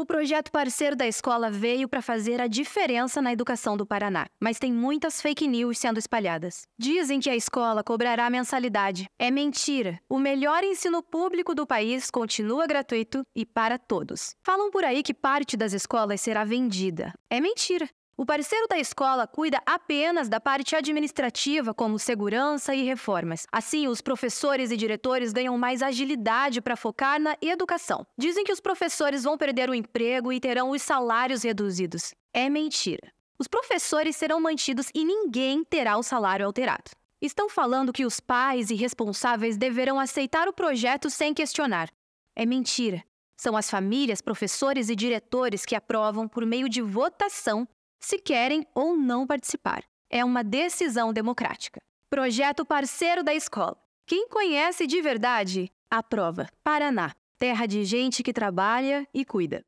O projeto parceiro da escola veio para fazer a diferença na educação do Paraná, mas tem muitas fake news sendo espalhadas. Dizem que a escola cobrará mensalidade. É mentira. O melhor ensino público do país continua gratuito e para todos. Falam por aí que parte das escolas será vendida. É mentira. O parceiro da escola cuida apenas da parte administrativa, como segurança e reformas. Assim, os professores e diretores ganham mais agilidade para focar na educação. Dizem que os professores vão perder o emprego e terão os salários reduzidos. É mentira. Os professores serão mantidos e ninguém terá o salário alterado. Estão falando que os pais e responsáveis deverão aceitar o projeto sem questionar. É mentira. São as famílias, professores e diretores que aprovam, por meio de votação, se querem ou não participar. É uma decisão democrática. Projeto Parceiro da Escola. Quem conhece de verdade, aprova. Paraná, terra de gente que trabalha e cuida.